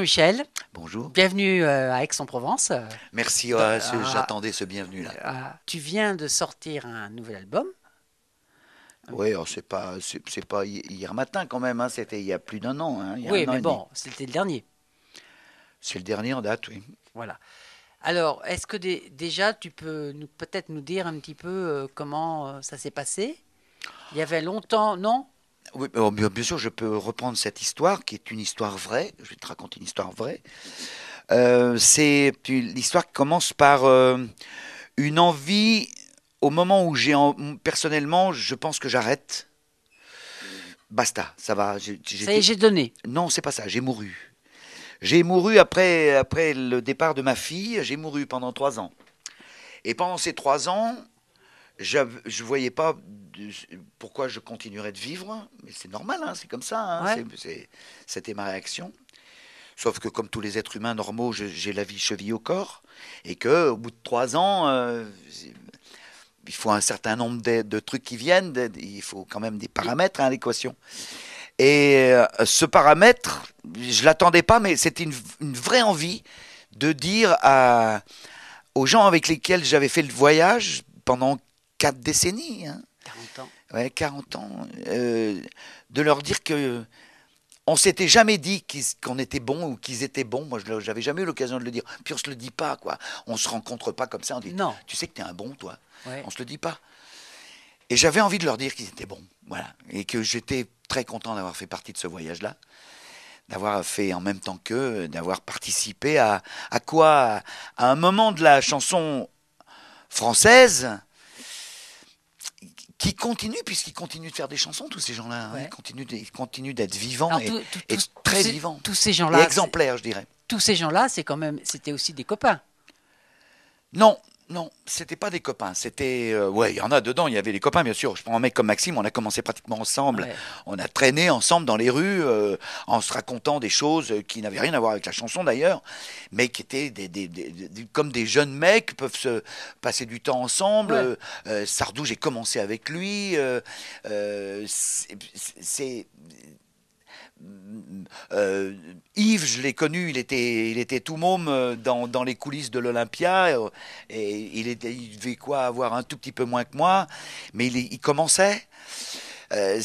Michel. Bonjour. Bienvenue euh, à Aix-en-Provence. Merci, euh, euh, j'attendais ce bienvenu-là. tu viens de sortir un nouvel album. Oui, oh, c'est pas, c'est, pas hier matin quand même, hein, c'était il y a plus d'un an. Hein, oui, mais bon, c'était le dernier. C'est le dernier en date, oui. Voilà. Alors, est-ce que déjà tu peux peut-être nous dire un petit peu comment ça s'est passé Il y avait longtemps, non oui, oh, bien sûr, je peux reprendre cette histoire qui est une histoire vraie. Je vais te raconter une histoire vraie. Euh, c'est l'histoire qui commence par euh, une envie. Au moment où j'ai en, personnellement, je pense que j'arrête. Basta, ça va. J'ai, j'ai donné. Non, c'est pas ça. J'ai mouru. J'ai mouru après après le départ de ma fille. J'ai mouru pendant trois ans. Et pendant ces trois ans, je ne voyais pas pourquoi je continuerais de vivre, mais c'est normal, hein, c'est comme ça, hein, c'était ma réaction. Sauf que comme tous les êtres humains normaux, j'ai la vie cheville au corps, et que au bout de trois ans, euh, il faut un certain nombre de, trucs qui viennent, il faut quand même des paramètres à hein, l'équation. Et euh, ce paramètre, je l'attendais pas, mais c'était une, une vraie envie de dire à, aux gens avec lesquels j'avais fait le voyage pendant quatre décennies. Hein. 40 ans. Ouais, 40 ans. Euh, de leur dire que on s'était jamais dit qu'on était bon ou qu'ils étaient bons. Moi, je n'avais jamais eu l'occasion de le dire. Puis on se le dit pas, quoi. On se rencontre pas comme ça. On dit, non. tu sais que tu es un bon, toi. Ouais. On se le dit pas. Et j'avais envie de leur dire qu'ils étaient bons, voilà, et que j'étais très content d'avoir fait partie de ce voyage-là, d'avoir fait en même temps qu'eux, d'avoir participé à quoi à un moment de la chanson française qui continuent, puisqu'ils continuent de faire des chansons, tous ces gens-là. Hein, ils continuent d'être vivants et, très vivants. Tous ces gens-là. exemplaires, je dirais. Tous ces gens-là, c'est quand même, c'était aussi des copains. Non, non, c'était pas des copains. C'était. Euh, ouais, il y en a dedans, il y avait des copains, bien sûr. Je prends un mec comme Maxime, on a commencé pratiquement ensemble. On a traîné ensemble dans les rues euh, en se racontant des choses euh, qui n'avaient rien à voir avec la chanson d'ailleurs, mais qui étaient comme des jeunes mecs peuvent se passer du temps ensemble. Sardou, j'ai commencé avec lui. c'est euh, Yves, je l'ai connu, il était, il était tout môme euh, dans, dans les coulisses de l'Olympia. Euh, et il, était, devait quoi avoir un tout petit peu moins que moi, mais il, il commençait. Euh,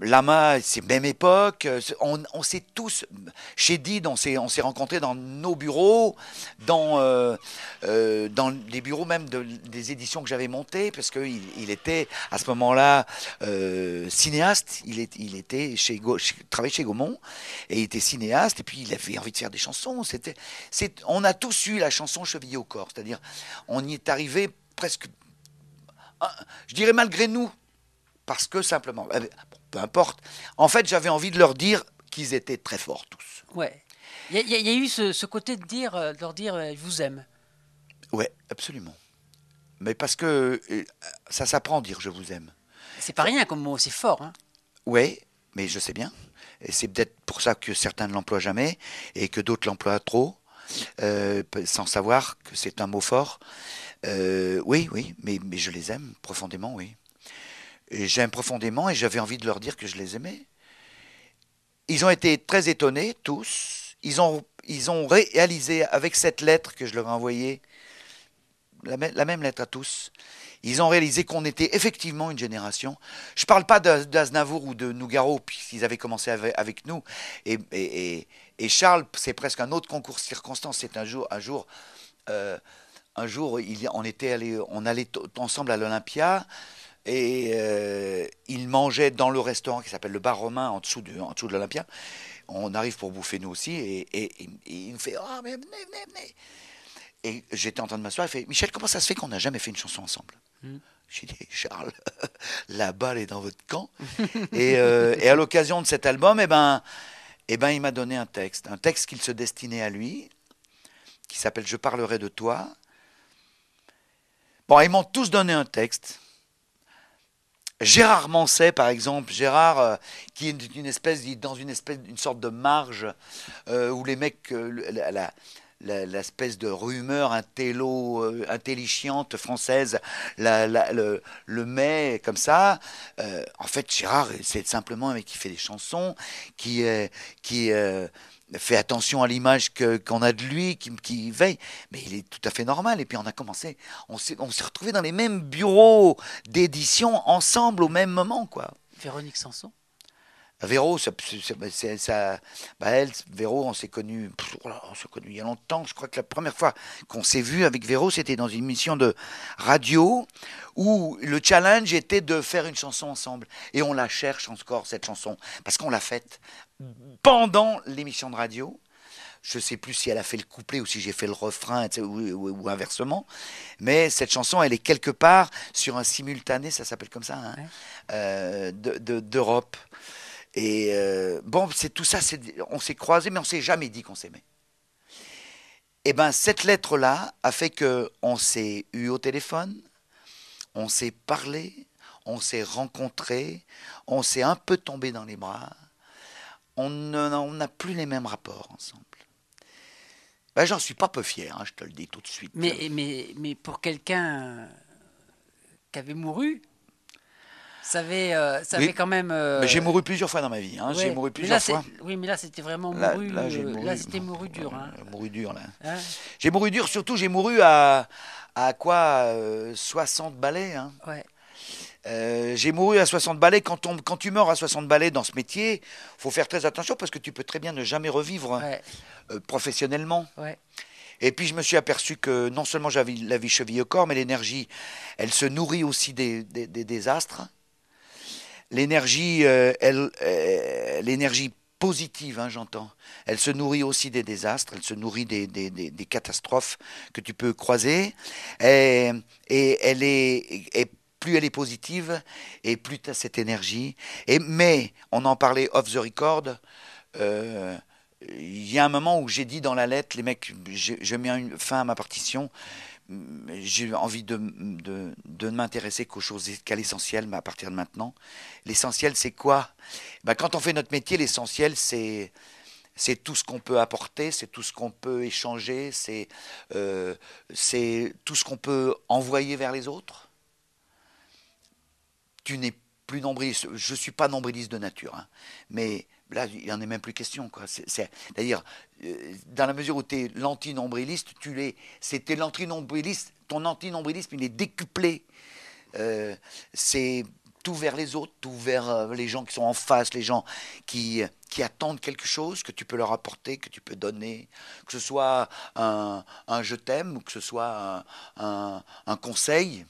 Lama, c'est même époque. Euh, on, s'est tous, chez Did, on s'est, on s'est rencontrés dans nos bureaux, dans, euh, dans les bureaux même de, des éditions que j'avais montées, parce qu'il il était à ce moment-là cinéaste. Il, il était chez, travaillait chez Gaumont et il était cinéaste. Et puis il avait envie de faire des chansons. C'était, c'est, on a tous eu la chanson chevillée au corps, c'est-à-dire on y est arrivé presque, je dirais malgré nous, parce que simplement, euh, peu importe. En fait, j'avais envie de leur dire qu'ils étaient très forts tous. Ouais. Il y, a eu ce, côté de dire, euh, leur dire, je euh, vous aime. Ouais, absolument. Mais parce que ça s'apprend dire je vous aime. C'est pas rien comme mot, c'est fort. Hein. Ouais, mais je sais bien. Et c'est peut-être pour ça que certains ne l'emploient jamais et que d'autres l'emploient trop, sans savoir que c'est un mot fort. oui, oui, mais, mais je les aime profondément, oui j'aime profondément et j'avais envie de leur dire que je les aimais. Ils ont été très étonnés, tous. Ils ont, ils ont réalisé avec cette lettre que je leur ai envoyée, la, la même lettre à tous, ils ont réalisé qu'on était effectivement une génération. Je ne parle pas d'Aznavour ou de Nougaro, puisqu'ils avaient commencé avec nous. Et, et, et Charles, c'est presque un autre concours circonstance. C'est un jour, un jour, euh, un jour il, on, était allé, on allait ensemble à l'Olympia. Et euh, il mangeait dans le restaurant qui s'appelle le Bar Romain en dessous, de, en de l'Olympia. On arrive pour bouffer nous aussi. Et, il me fait Ah, mais venez, venez, venez. Et j'étais en train de m'asseoir. Il fait Michel, comment ça se fait qu'on n'a jamais fait une chanson ensemble hmm. J'ai dit Charles, la balle est dans votre camp. Euh, et, à l'occasion de cet album, et eh ben, eh ben, il m'a donné un texte, un texte qu'il se destinait à lui, qui s'appelle Je parlerai de toi. Bon, ils m'ont tous donné un texte. Gérard Manset, par exemple, Gérard, euh, qui est une espèce, dans une espèce, une sorte de marge euh, où les mecs, euh, la, l'espèce de rumeur intello, intelligente française le, met comme ça. en fait, Gérard, c'est simplement un mec qui fait des chansons, qui, qui fait attention à l'image qu'on a de lui, qui, veille. Mais il est tout à fait normal. Et puis on a commencé, on s'est retrouvés dans les mêmes bureaux d'édition ensemble au même moment. quoi. Véronique Sanson Véro, ça, ben, ben, on s'est connus, oh on il y a longtemps. Je crois que la première fois qu'on s'est vu avec Véro, c'était dans une émission de radio où le challenge était de faire une chanson ensemble. Et on la cherche encore, cette chanson, parce qu'on l'a faite pendant l'émission de radio je sais plus si elle a fait le couplet ou si j'ai fait le refrain ou, inversement. Mais cette chanson, elle est quelque part sur un simultané, ça s'appelle comme ça, hein, euh, d'Europe. Et euh, bon, c'est tout ça, on s'est croisés, mais on s'est jamais dit qu'on s'aimait. Et eh bien, cette lettre-là a fait qu'on s'est eu au téléphone, on s'est parlé, on s'est rencontré, on s'est un peu tombé dans les bras, on n'a plus les mêmes rapports ensemble. Ben, J'en suis pas peu fier, hein, je te le dis tout de suite. Mais, mais, mais pour quelqu'un qui avait mouru, ça fait euh, ça quand même. Euh, j'ai mouru plusieurs fois dans ma vie. Hein. J'ai mouru plusieurs fois. Oui, mais là, c'était vraiment euh, mouru. Là, c'était mouru dur. Hein. Hein. Mouru dur, là. j'ai mouru dur, surtout, j'ai mouru à, à quoi 60 balais. Ouais. j'ai mouru à 60 balais. Quand, quand tu meurs à 60 balais dans ce métier, faut faire très attention parce que tu peux très bien ne jamais revivre professionnellement. Ouais. Et puis je me suis aperçu que non seulement j'avais la vie cheville au corps, mais l'énergie, elle se nourrit aussi des, des désastres. L'énergie, euh, elle, euh, l'énergie positive, hein, j'entends, elle se nourrit aussi des désastres, elle se nourrit des, catastrophes que tu peux croiser. Et, elle est, plus elle est positive, et plus tu as cette énergie. Et, mais, on en parlait off the record, euh, il y a un moment où j'ai dit dans la lettre, les mecs, je mets une fin à ma partition, j'ai envie de, ne m'intéresser qu'aux choses, qu'à l'essentiel mais à partir de maintenant. L'essentiel, c'est quoi ben, Quand on fait notre métier, l'essentiel, c'est c'est tout ce qu'on peut apporter, c'est tout ce qu'on peut échanger, c'est euh, tout ce qu'on peut envoyer vers les autres. Tu n'es plus nombriliste, je ne suis pas nombriliste de nature, hein. mais là, il en est même plus question. cest à euh, dans la mesure où tu es l'antinombriliste, tu l'es. C'était l'antinombriliste, ton antinombrilisme, il est décuplé. Euh, c'est tout vers les autres, tout vers euh, les gens qui sont en face, les gens qui, qui attendent quelque chose que tu peux leur apporter, que tu peux donner, que ce soit un, je t'aime ou que ce soit un, un conseil.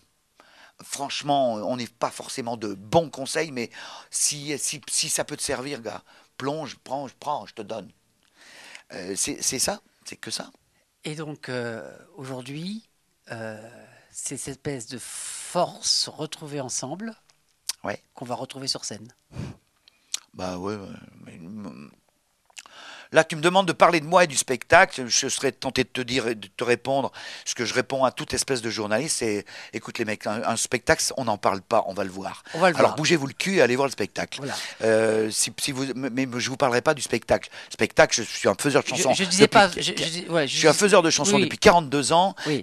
Franchement, on n'est pas forcément de bons conseils, mais si, si, si ça peut te servir, gars, plonge, prends, prends, je te donne. Euh, c'est ça, c'est que ça. Et donc euh, aujourd'hui, euh, c'est cette espèce de force retrouvée ensemble ouais. qu'on va retrouver sur scène. Bah ouais, mm, Là, tu me demandes de parler de moi et du spectacle. Je serais tenté de te dire, de te répondre ce que je réponds à toute espèce de journaliste. C'est, écoute les mecs, un, spectacle, on n'en parle pas, on va le voir. Alors bougez-vous le cul et allez voir le spectacle. Euh, si, vous, mais je vous parlerai pas du spectacle. Spectacle, je suis un faiseur de chansons. Je, disais pas. Je, suis un faiseur de chansons depuis 42 ans. Oui.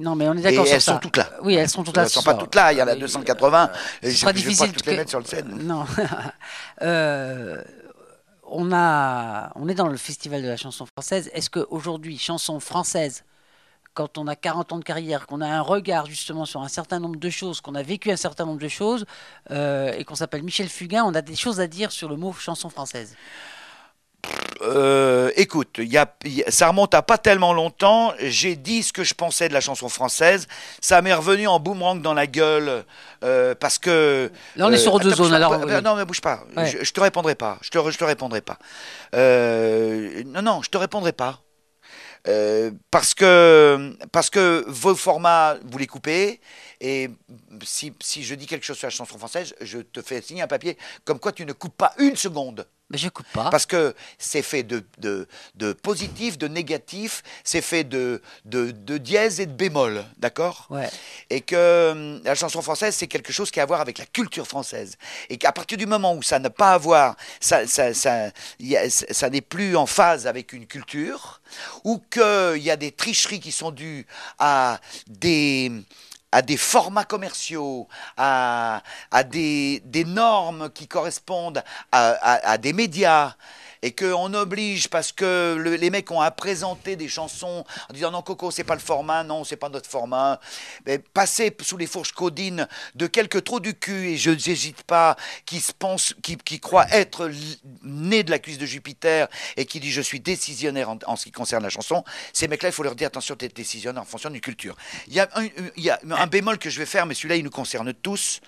non, mais on est d'accord. Et elles sont toutes là. Oui, elles sont toutes là. Elles sont pas toutes là. Il y en a 280. Euh, difficile. les mettre sur le scène. Non. euh on, a, on est dans le festival de la chanson française. Est-ce qu'aujourd'hui, chanson française, quand on a 40 ans de carrière, qu'on a un regard justement sur un certain nombre de choses, qu'on a vécu un certain nombre de choses, euh, et qu'on s'appelle Michel Fugain, on a des choses à dire sur le mot chanson française euh, écoute, ça remonte à pas tellement longtemps. J'ai dit ce que je pensais de la chanson française. Ça m'est revenu en boomerang dans la gueule euh, parce que. Là, on est sur euh, deux zones. Alors, bah, non, mais bouge pas. Je, je, te répondrai pas. Je te, te répondrai pas. non, non, je te répondrai pas. parce que parce que vos formats vous les coupez et si je dis quelque chose sur la chanson française je te fais signer un papier comme quoi tu ne coupes pas une seconde mais je coupe pas. Parce que c'est fait de, de, positif, de négatif, c'est fait de, de, dièse et de bémol, d'accord Et que hum, la chanson française, c'est quelque chose qui a à voir avec la culture française. Et qu'à partir du moment où ça ne pas avoir, ça, ça, ça n'est plus en phase avec une culture, ou qu'il y a des tricheries qui sont dues à des à des formats commerciaux, à, des, normes qui correspondent à, à des médias et qu'on oblige parce que les mecs ont à présenter des chansons en disant non, Coco, c'est pas le format, non, c'est pas notre format. Mais passer sous les fourches codines de quelques trous du cul, et je n'hésite pas, qui se pense, qui, qui croit être né de la cuisse de Jupiter et qui dit je suis décisionnaire en, ce qui concerne la chanson, ces mecs-là, il faut leur dire attention, tu es décisionnaire en fonction d'une culture. Il y, a il y a un bémol que je vais faire, mais celui-là, il nous concerne tous.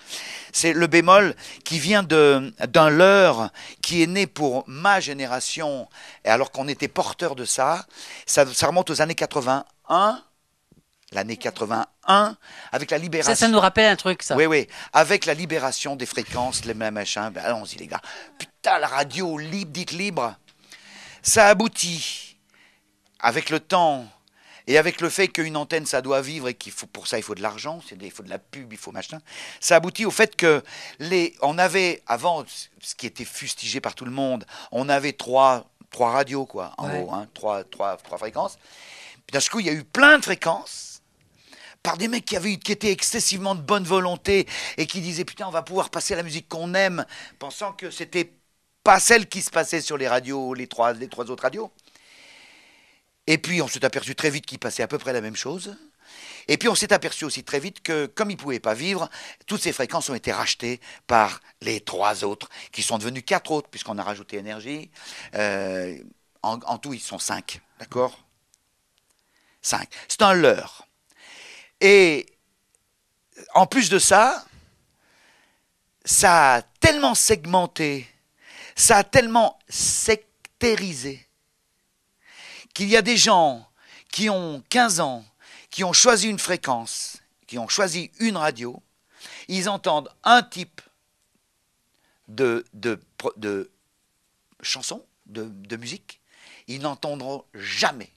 C'est le bémol qui vient d'un leurre qui est né pour ma génération et alors qu'on était porteur de ça, ça, remonte aux années 81 l'année 81, avec la libération. Ça, ça nous rappelle un truc, ça. Oui, oui. Avec la libération des fréquences, les mêmes machins. Ben, allons-y, les gars. Putain, la radio libre, dite libre. Ça aboutit, avec le temps, et avec le fait qu'une antenne, ça doit vivre et qu'il faut pour ça, il faut de l'argent, il faut de la pub, il faut machin, ça aboutit au fait que les, on avait avant ce qui était fustigé par tout le monde, on avait trois, trois radios quoi, en haut, hein, trois, trois, trois fréquences. Puis d'un coup, il y a eu plein de fréquences par des mecs qui avaient qui étaient excessivement de bonne volonté et qui disaient putain on va pouvoir passer la musique qu'on aime pensant que c'était pas celle qui se passait sur les radios les trois les trois autres radios et puis on s'est aperçu très vite qu'il passait à peu près la même chose. Et puis on s'est aperçu aussi très vite que, comme il ne pouvaient pas vivre, toutes ces fréquences ont été rachetées par les trois autres, qui sont devenus quatre autres, puisqu'on a rajouté énergie. Euh, en, en, tout, ils sont cinq, d'accord Cinq. C'est un leurre. Et en plus de ça, ça a tellement segmenté, ça a tellement sectérisé, qu'il y a des gens qui ont 15 ans, qui ont choisi une fréquence, qui ont choisi une radio, ils entendent un type de, chanson, de de, musique, ils n'entendront jamais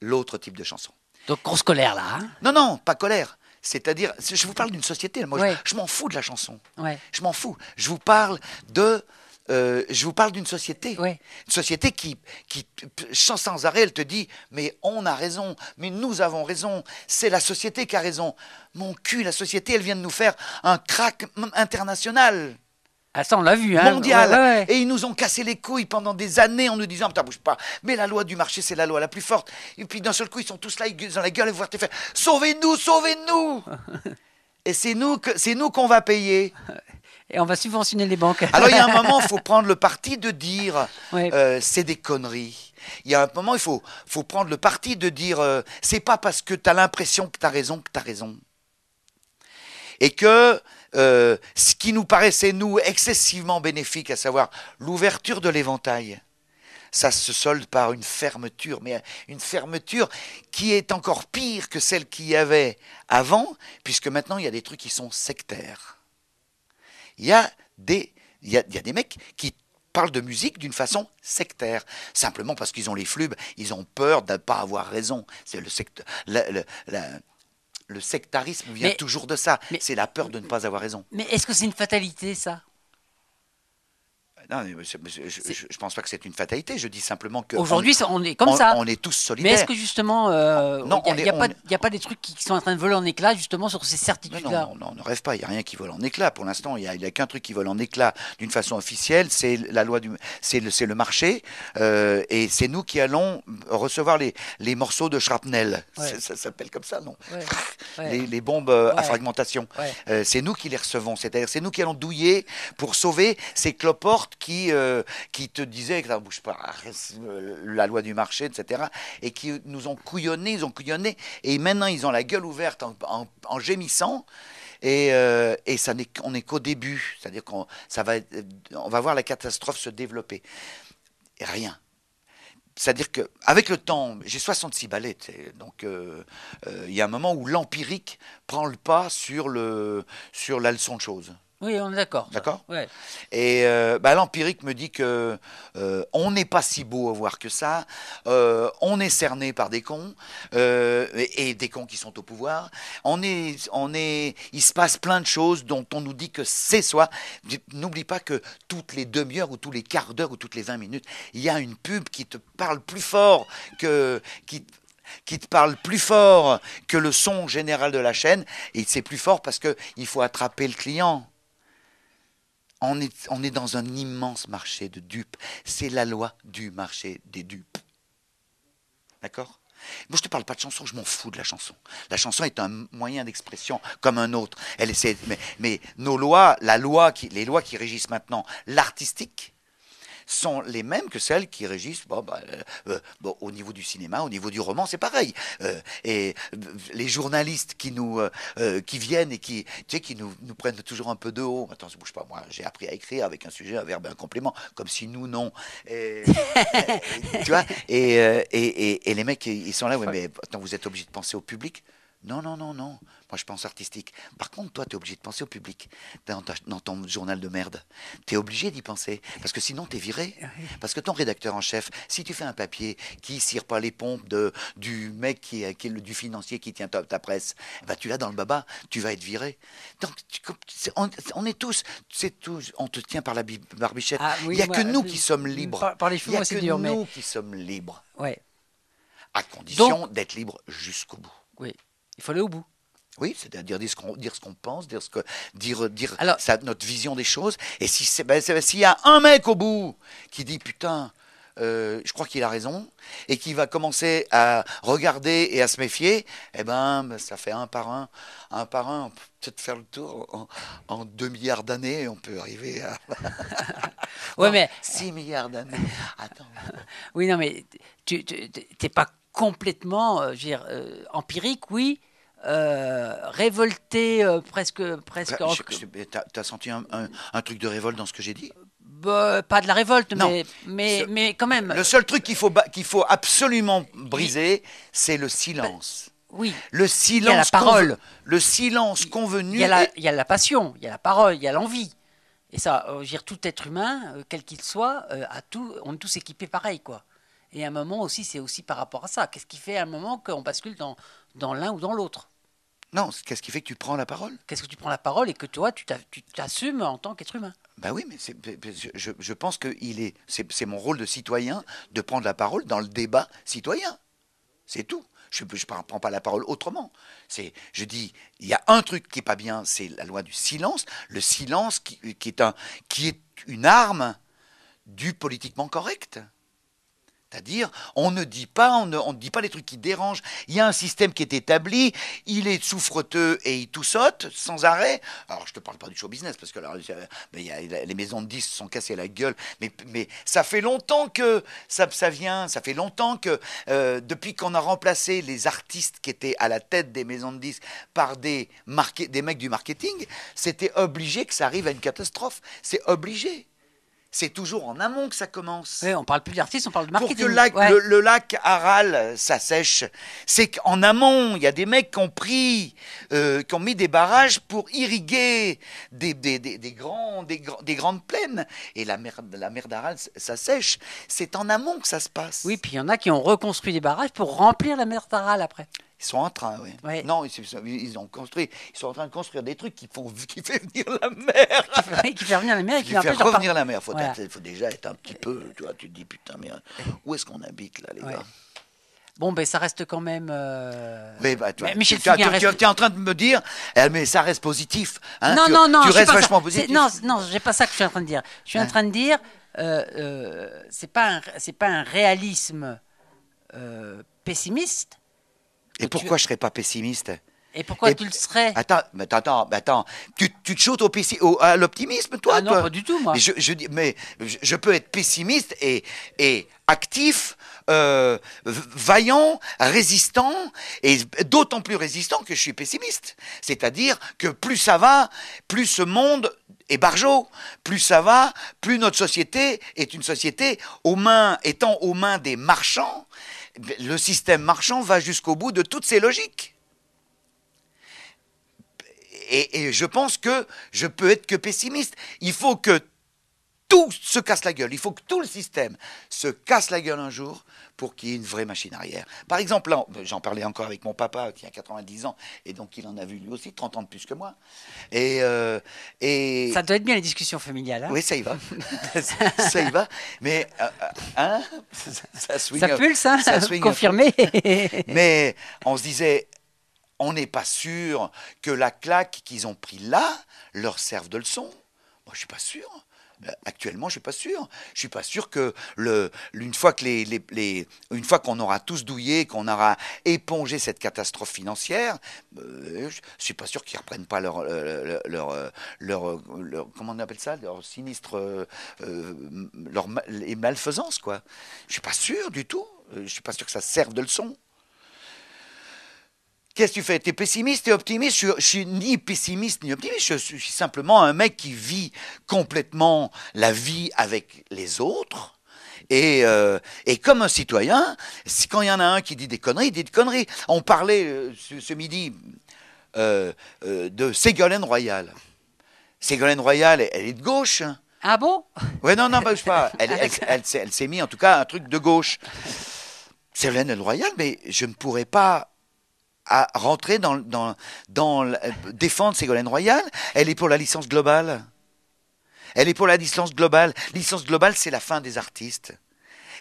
l'autre type de chanson. Donc grosse colère là. Hein non, non, pas colère. C'est-à-dire, je vous parle d'une société. Moi, je, je m'en fous de la chanson. Ouais. Je m'en fous. Je vous parle de euh, je vous parle d'une société. Une société qui, qui, sans arrêt, elle te dit Mais on a raison, mais nous avons raison, c'est la société qui a raison. Mon cul, la société, elle vient de nous faire un crack international. Ah ça, on l'a vu, hein. Mondial. Et ils nous ont cassé les couilles pendant des années en nous disant, putain, bouge pas. Mais la loi du marché, c'est la loi la plus forte. Et puis d'un seul coup, ils sont tous là, ils ont la gueule, et voir te faire, sauvez-nous, sauvez-nous Et c'est nous qu'on va payer. Et on va subventionner les banques. Alors il y a un moment, il faut prendre le parti de dire euh, c'est des conneries. Il y a un moment, il faut, faut prendre le parti de dire euh, c'est pas parce que tu as l'impression que tu as raison que tu as raison. Et que euh, ce qui nous paraissait, nous, excessivement bénéfique, à savoir l'ouverture de l'éventail, ça se solde par une fermeture, mais une fermeture qui est encore pire que celle qu'il y avait avant, puisque maintenant il y a des trucs qui sont sectaires. Il y a des, il y a, des mecs qui parlent de musique d'une façon sectaire, simplement parce qu'ils ont les flubes, ils ont peur de ne pas avoir raison. C'est le le sectarisme vient toujours de ça. C'est la peur de ne pas avoir raison. Mais est-ce que c'est une fatalité, ça non, je, ne pense pas que c'est une fatalité. Je dis simplement que aujourd'hui, on, est comme ça. On est tous solidaires. Mais est-ce que justement, euh, il n'y a, pas des trucs qui, sont en train de voler en éclat justement sur ces certitudes-là non, on ne rêve pas. Il n'y a rien qui vole en éclat. Pour l'instant, il n'y a, qu'un truc qui vole en éclat d'une façon officielle. C'est la loi du, c'est le, marché, euh, et c'est nous qui allons recevoir les, les morceaux de shrapnel. Ça, s'appelle comme ça, non Les, bombes euh, à fragmentation. c'est nous qui les recevons. C'est-à-dire, c'est nous qui allons douiller pour sauver ces cloportes qui, euh, qui te disait que ça bouge pas, euh, la loi du marché, etc. Et qui nous ont couillonné, ils ont couillonné. Et maintenant, ils ont la gueule ouverte en, gémissant. Et, euh, et, ça on n'est qu'au début. C'est-à-dire qu'on ça va, on va voir la catastrophe se développer. rien. C'est-à-dire qu'avec le temps, j'ai 66 ballets, donc il y a un moment où l'empirique prend le pas sur, le, sur la leçon de choses. Oui, on est d'accord. D'accord ouais. Et euh, bah, l'empirique me dit que euh, on n'est pas si beau à voir que ça, euh, on est cerné par des cons, et, des cons qui sont au pouvoir. On est, on est, il se passe plein de choses dont on nous dit que c'est soi. N'oublie pas que toutes les demi-heures ou tous les quarts d'heure ou toutes les 20 minutes, il y a une pub qui te parle plus fort que... Qui, qui te parle plus fort que le son général de la chaîne, et c'est plus fort parce qu'il faut attraper le client. On est, dans un immense marché de dupes. C'est la loi du marché des dupes. D'accord moi, je ne te parle pas de chanson, je m'en fous de la chanson. La chanson est un moyen d'expression comme un autre. Elle mais, mais, nos lois, la loi les lois qui régissent maintenant l'artistique, sont les mêmes que celles qui régissent bah, euh, euh, au niveau du cinéma, au niveau du roman, c'est pareil. Euh, et les journalistes qui nous qui viennent et qui, tu sais, qui nous, nous, prennent toujours un peu de haut. Attends, ça bouge pas, moi, j'ai appris à écrire avec un sujet, un verbe, un complément, comme si nous, non. Et, tu vois et, et, et, les mecs, ils sont là, oui, mais attends, vous êtes obligé de penser au public. Non, non, non, non. Moi, je pense artistique. Par contre, toi, tu es obligé de penser au public dans, ton journal de merde. Tu es obligé d'y penser. Parce que sinon, tu es viré. Parce que ton rédacteur en chef, si tu fais un papier qui cire pas les pompes de, du mec qui est, du financier qui tient ta, presse, bah, tu l'as dans le baba. Tu vas être viré. Donc, on, est tous, c'est tous, on te tient par la barbichette. Ah, Il n'y a que nous euh, qui sommes libres. Par, Il n'y a que nous qui sommes libres. Ouais. À condition d'être libre jusqu'au bout. Oui. Il faut aller au bout. Oui, c'est-à-dire dire ce qu'on dire ce qu'on pense, dire ce que dire dire Alors, notre vision des choses. Et si ben, s'il y a un mec au bout qui dit putain, euh, je crois qu'il a raison et qui va commencer à regarder et à se méfier, eh ben, ben ça fait un par un, un par un. peut peut-être faire le tour en, en deux milliards d'années. On peut arriver à. ouais, mais 6 milliards d'années. Attends. oui, non, mais tu t'es pas complètement euh, euh, empirique, oui, euh, révolté, presque. presque bah, tu T'as senti un, truc de révolte dans ce que j'ai dit bah, Pas de la révolte, mais, mais, quand même. Le seul truc qu'il faut, qu'il faut absolument briser, c'est le silence. Bah, oui. Le silence. la parole. Le silence convenu. Il y, a la, passion, il y a la parole, il y a l'envie. Et ça, euh, tout être humain, quel qu'il soit, à tout, on est tous équipés pareil, quoi. Et à un moment aussi, c'est aussi par rapport à ça. Qu'est-ce qui fait à un moment qu'on bascule dans, dans l'un ou dans l'autre Non, qu'est-ce qui fait que tu prends la parole Qu'est-ce que tu prends la parole et que toi, tu t'assumes en tant qu'être humain ben oui, mais je, pense que est, c'est mon rôle de citoyen de prendre la parole dans le débat citoyen. C'est tout. Je ne prends pas la parole autrement. C'est, je dis, il y a un truc qui est pas bien, c'est la loi du silence. Le silence qui, qui, est un, qui est une arme du politiquement correct. C'est-à-dire, on ne dit pas, on ne, dit pas les trucs qui dérangent. Il y a un système qui est établi, il est souffreteux et il tout saute sans arrêt. Alors, je te parle pas du show business, parce que ben, les maisons de disques sont cassées la gueule, mais, mais ça fait longtemps que ça, ça vient, ça fait longtemps que, euh, depuis qu'on a remplacé les artistes qui étaient à la tête des maisons de disques par des, des mecs du marketing, c'était obligé que ça arrive à une catastrophe. C'est obligé c'est toujours en amont que ça commence. Oui, on parle plus d'artistes, on parle de marketing. Pour que le, lac Aral s'assèche, c'est qu'en amont, il y a des mecs qui ont pris, euh, qui ont mis des barrages pour irriguer des, des, des, des, grandes plaines. Et la mer, la mer d'Aral s'assèche. C'est en amont que ça se passe. Oui, puis il y en a qui ont reconstruit des barrages pour remplir la mer d'Aral après. Ils sont en train, oui. Non, ils, ont construit. Ils sont en train de construire des trucs qui font, qui fait venir la mer. Qui fait, venir la revenir la mer. Faut, faut déjà être un petit peu. Tu tu te dis putain, mais euh, où est-ce qu'on habite là, les gars Bon, ben ça reste quand même. Mais tu, tu, tu, es en train de me dire, eh, mais ça reste positif. Hein, non, non, non, tu restes vachement positif. Non, non, j'ai pas ça que je suis en train de dire. Je suis en hein. train de dire, euh, euh, c'est pas c'est pas un réalisme euh, pessimiste et pourquoi je serais pas pessimiste et pourquoi tu le serais Attends, mais attends, attends. Tu, te chaudes au à l'optimisme, toi ah Non, pas du tout, moi. Mais je, je, mais je peux être pessimiste et, et actif, euh, vaillant, résistant, et d'autant plus résistant que je suis pessimiste. C'est-à-dire que plus ça va, plus ce monde est bargeau, Plus ça va, plus notre société est une société aux mains, étant aux mains des marchands, le système marchand va jusqu'au bout de toutes ces logiques. Et, je pense que je peux être que pessimiste. Il faut que tout se casse la gueule. Il faut que tout le système se casse la gueule un jour pour qu'il y ait une vraie machine arrière. Par exemple, j'en parlais encore avec mon papa qui a 90 ans, et donc il en a vu lui aussi 30 ans de plus que moi. Et, euh, et... Ça doit être bien les discussions familiales. Hein. oui, ça y va. ça, y va. Mais euh, euh, hein, ça, pulse, hein, ça confirmé. Mais on se disait, on n'est pas sûr que la claque qu'ils ont pris là leur serve de leçon. Moi, je suis pas sûr. Euh, actuellement, je suis pas sûr. Je suis pas sûr que une fois que les, une qu'on aura tous douillé, qu'on aura épongé cette catastrophe financière, je euh, je suis pas sûr qu'ils reprennent pas leur euh, leur, leur, comment on appelle ça, leur sinistre, leur les malfaisances quoi. Je suis pas sûr du tout. Je ne suis pas sûr que ça serve de leçon. Qu'est-ce que tu fais Tu es pessimiste, et optimiste je, ne suis ni pessimiste ni optimiste, je suis simplement un mec qui vit complètement la vie avec les autres. Et, euh, et comme un citoyen, quand il y en a un qui dit des conneries, il dit des conneries. On parlait euh, ce, midi euh, de Ségolène Royal. Ségolène Royal, elle, est de gauche. Ah bon Oui, non, non, bah, sais pas. Elle, s'est mis en tout cas un truc de gauche. Ségolène Royal, mais je ne pourrais pas à rentrer dans, dans, défendre Ségolène Royal. Elle est pour la licence globale. Elle est pour la licence globale. Licence globale, c'est la fin des artistes.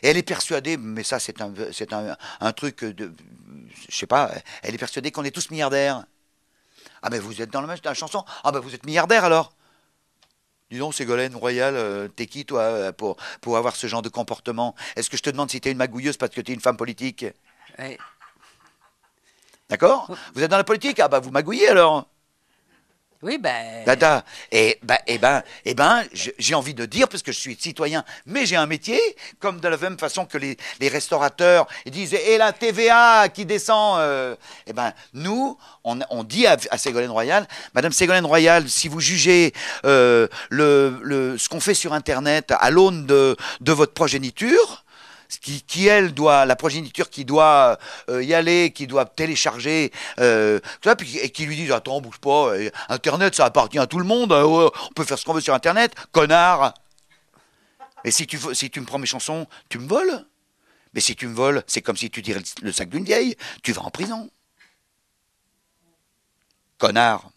Et elle est persuadée, mais ça c'est un, c'est un, truc de... Je sais pas, elle est persuadée qu'on est tous milliardaires. Ah mais vous êtes dans la, la chanson Ah ben vous êtes milliardaire alors Dis donc, Ségolène Royal, euh, t'es qui toi euh, pour, pour avoir ce genre de comportement Est-ce que je te demande si t'es une magouilleuse parce que t'es une femme politique D'accord Vous êtes dans la politique Ah bah vous magouillez alors oui, bah, eh bah, eh ben. Dada. Eh et ben, et ben, et ben j'ai envie de dire, parce que je suis citoyen, mais j'ai un métier, comme de la même façon que les, restaurateurs disent Et la TVA qui descend euh, Et ben, nous, on, dit à, Ségolène Royal Madame Ségolène Royal, si vous jugez euh, le, ce qu'on fait sur Internet à l'aune de votre progéniture, qui, elle doit, la progéniture qui doit euh, y aller, qui doit télécharger, euh, et qui lui dit attends bouge pas, euh, Internet ça appartient à tout le monde, hein, on peut faire ce qu'on veut sur Internet, connard. et si tu si tu me prends mes chansons, tu me voles. Mais si tu me voles, c'est comme si tu tirais le sac d'une vieille, tu vas en prison. Connard.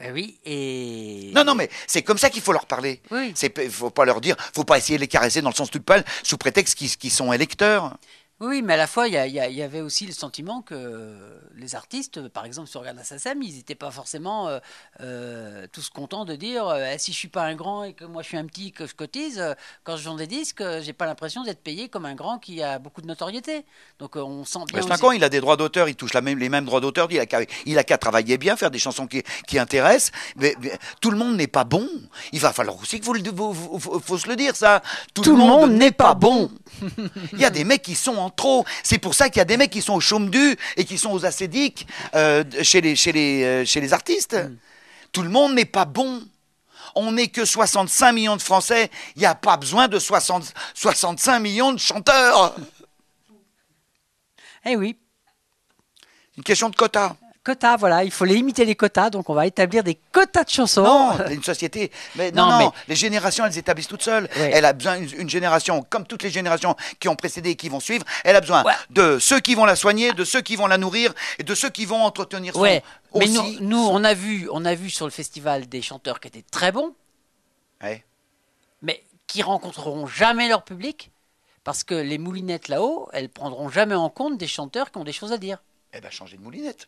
Eh oui, et. Non, non, mais c'est comme ça qu'il faut leur parler. Oui. C'est, faut pas leur dire, faut pas essayer de les caresser dans le sens du pal sous prétexte qu'ils sont électeurs. Oui, mais à la fois, il y, avait aussi le sentiment que les artistes, par exemple si on Regarde Assassin, ils n'étaient pas forcément euh, euh, tous contents de dire euh, eh, si je suis pas un grand et que moi je suis un petit que je cotise, quand je vends des disques, j'ai pas l'impression d'être payé comme un grand qui a beaucoup de notoriété. Donc on sent bien. il a des droits d'auteur, il touche même, les mêmes droits d'auteur, il a qu'à travailler bien, faire des chansons qui, intéressent, mais, tout le monde n'est pas bon. Il va falloir aussi que vous le. faut, se le dire, ça. Tout, le monde n'est pas bon. Il y a des mecs qui sont trop. C'est pour ça qu'il y a des mecs qui sont au chaume du et qui sont aux acédiques euh, euh, chez, les, artistes. Hmm. Tout le monde n'est pas bon. On n'est que 65 millions de Français. Il n'y a pas besoin de 65 millions de chanteurs. Eh oui. Une question de quota voilà, il faut limiter les quotas, donc on va établir des quotas de chansons. Non, une société, mais non, non, les générations, elles établissent toutes seules. Elle a besoin une génération, comme toutes les générations qui ont précédé et qui vont suivre, elle a besoin de ceux qui vont la soigner, de ceux qui vont la nourrir et de ceux qui vont entretenir son. Ouais. Mais nous, on a vu, on a vu sur le festival des chanteurs qui étaient très bons. Mais qui rencontreront jamais leur public parce que les moulinettes là-haut, elles prendront jamais en compte des chanteurs qui ont des choses à dire. Elle eh ben, va changer de moulinette.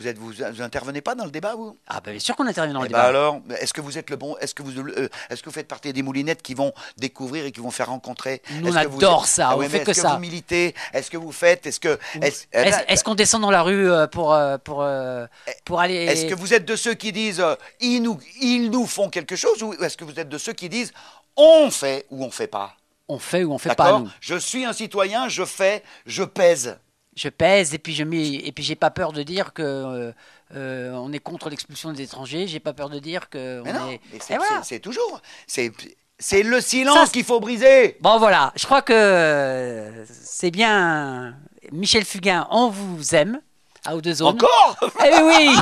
Vous êtes intervenez pas dans le débat vous Ah ben bien sûr qu'on intervient dans le eh débat. Ben alors, est-ce que vous êtes le bon Est-ce que vous euh, est-ce que vous faites partie des moulinettes qui vont découvrir et qui vont faire rencontrer Nous on adore ça, ah on fait que ça. Est-ce que vous Est-ce que vous faites Est-ce que eh ben, est-ce, qu'on descend dans la rue euh, pour euh, pour eh, pour aller Est-ce que vous êtes de ceux qui disent ils nous ils nous font quelque chose ou est-ce que vous êtes de ceux qui disent on fait ou on fait pas on fait ou on fait pas. Nous. Je suis un citoyen, je fais, je pèse je pèse et puis je mets et puis j'ai pas peur de dire que euh, euh, on est contre l'expulsion des étrangers. J'ai pas peur de dire que on non, est. C'est toujours. C'est c'est le silence qu'il faut briser. Bon voilà, je crois que c'est bien. Michel Fugain, on vous aime. À ou deux Encore Eh oui.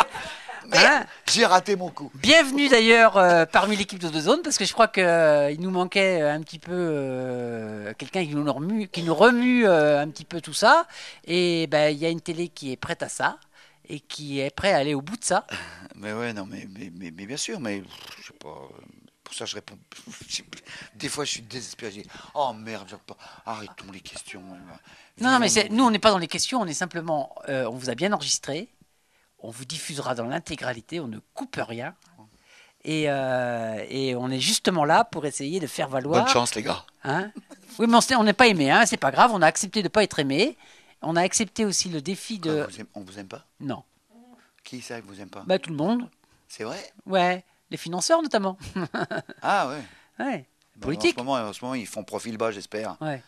Hein j'ai raté mon coup. Bienvenue d'ailleurs euh, parmi l'équipe de zones parce que je crois qu'il euh, nous manquait euh, un petit peu quelqu'un qui nous remue, qui nous remue un petit peu tout ça. Et ben, il y a une télé qui est prête à ça et qui est prête à aller au bout de ça. Mais ouais, non, mais, mais, mais, bien sûr, mais je sais pas. Pour ça, je réponds. Des fois, je suis désespéré. Oh merde, arrêtons les questions. Non, non mais nous, on n'est pas dans les questions, on est simplement. on vous a bien enregistré on vous diffusera dans l'intégralité, on ne coupe rien. Euh, et, on est justement là pour essayer de faire valoir. Bonne chance, les gars. Hein oui, mais on n'est pas aimé, hein c'est pas grave, on a accepté de ne pas être aimé. On a accepté aussi le défi de. Ah, on vous aime pas Non. Qui ça vous aime pas bah, Tout le monde. C'est vrai Ouais, les financeurs notamment. ah ouais Ouais, bah, En ce, moment, ce moment, ils font profil bas, j'espère. Ouais.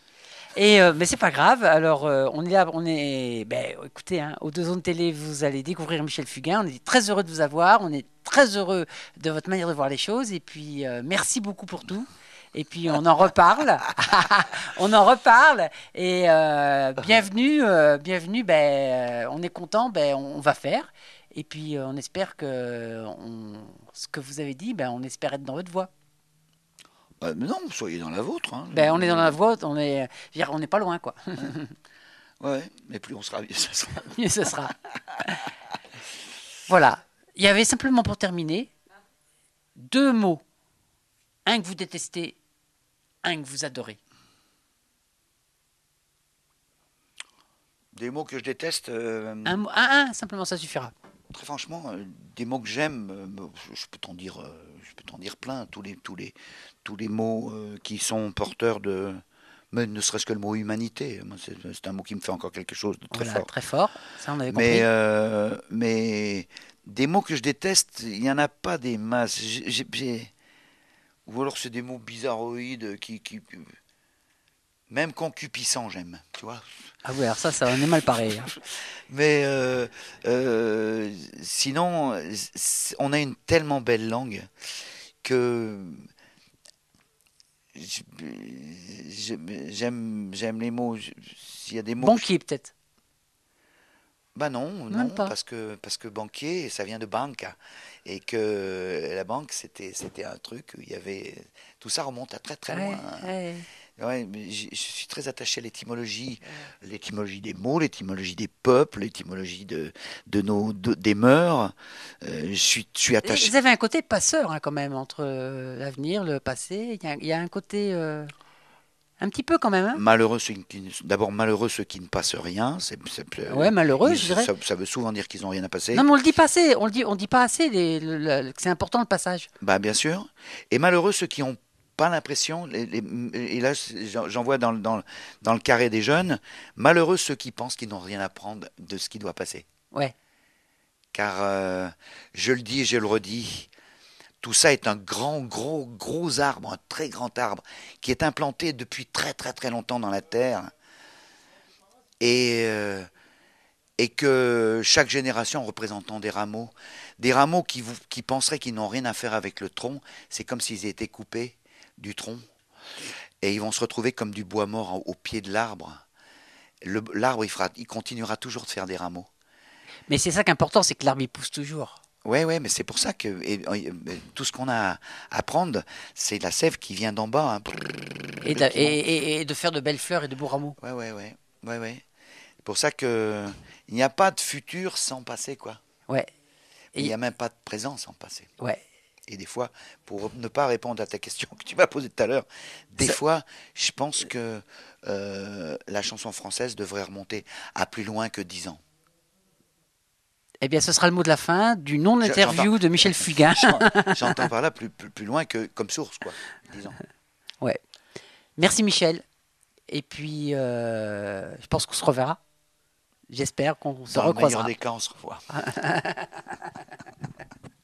Et ce euh, mais c'est pas grave. Alors euh, on est là, on est. Ben, écoutez, hein, aux deux zones télé, vous allez découvrir Michel Fugain. On est très heureux de vous avoir. On est très heureux de votre manière de voir les choses. Et puis euh, merci beaucoup pour tout. Et puis on en reparle. on en reparle. Et bienvenue, bienvenue. Ben, on est content. Ben, on, va faire. Et puis on espère que ce que vous avez dit, ben, on espère être dans votre voie. Bah, non, soyez dans la vôtre. Hein. Ben, on est dans la vôtre, on est, on n'est pas loin, quoi. Ouais. mais plus on sera, mieux ce sera. voilà. Il y avait simplement pour terminer deux mots. Un que vous détestez, un que vous adorez. Des mots que je déteste. Euh, un, un, simplement, ça suffira très franchement, euh, des mots que j'aime, euh, je peux t'en dire, euh, je peux t'en dire plein. Tous les, tous les, tous les mots qui sont porteurs de, ne serait-ce que le mot humanité. C'est un mot qui me fait encore quelque chose de très fort. Très fort, ça on avait compris. Mais, mais des mots que je déteste, il n'y en a pas des masses. Ou alors c'est des mots bizarroïdes qui même concupissant, j'aime. Tu vois Ah oui, alors ça, ça en est mal pareil. Hein. Mais euh, euh, sinon, on a une tellement belle langue que j'aime j'aime les mots. s'il y a des mots. Banquier peut-être. Bah non, non, parce que parce que banquier, ça vient de banque et que la banque c'était c'était un truc il y avait tout ça remonte à très très loin mais je suis très attaché à l'étymologie, l'étymologie des mots, l'étymologie des peuples, l'étymologie de, de nos de, des mœurs. Euh, je, suis, suis attaché. Vous avez un côté passeur hein, quand même entre euh, l'avenir, le passé. Il y a, un côté. Euh, un petit peu quand même. Hein. malheureux, d'abord malheureux ceux qui ne passent rien. C'est, malheureux, je dirais. Ça, veut souvent dire qu'ils n'ont rien à passer. Non, mais on le dit pas On le dit, on dit pas assez. c'est important le passage. Bah bien sûr. Et malheureux ceux qui ont pas l'impression, et là j'en vois dans, dans, dans, le carré des jeunes, malheureux ceux qui pensent qu'ils n'ont rien à prendre de ce qui doit passer. Ouais. Car euh, je le dis, je le redis, tout ça est un grand, gros, gros arbre, un très grand arbre, qui est implanté depuis très, très, très longtemps dans la terre. Et, euh, et que chaque génération, représentant des rameaux, des rameaux qui, vous, qui penseraient qu'ils n'ont rien à faire avec le tronc, c'est comme s'ils étaient coupés du tronc, et ils vont se retrouver comme du bois mort au pied de l'arbre. L'arbre, il, fera, il continuera toujours de faire des rameaux. Mais c'est ça qu'important, c'est que l'arbre, il pousse toujours. Oui, ouais, mais c'est pour ça que tout ce qu'on a à prendre, c'est la sève qui vient d'en bas. Hein. et, de, faire de belles fleurs et de beaux rameaux. Oui, oui, oui. Ouais, ouais. C'est pour ça qu'il n'y a pas de futur sans passé, quoi. Ouais. Il n'y a même pas de présent sans passé. Ouais et des fois, pour ne pas répondre à ta question que tu m'as posée tout à l'heure, des fois, je pense que euh, la chanson française devrait remonter à plus loin que dix ans. Eh bien, ce sera le mot de la fin du non-interview de Michel Fugain. J'entends par là plus, plus, loin que comme source, quoi, Ouais. Merci Michel. Et puis, euh, je pense qu'on se reverra. J'espère qu'on se recroisera. Dans des cas, on se revoit.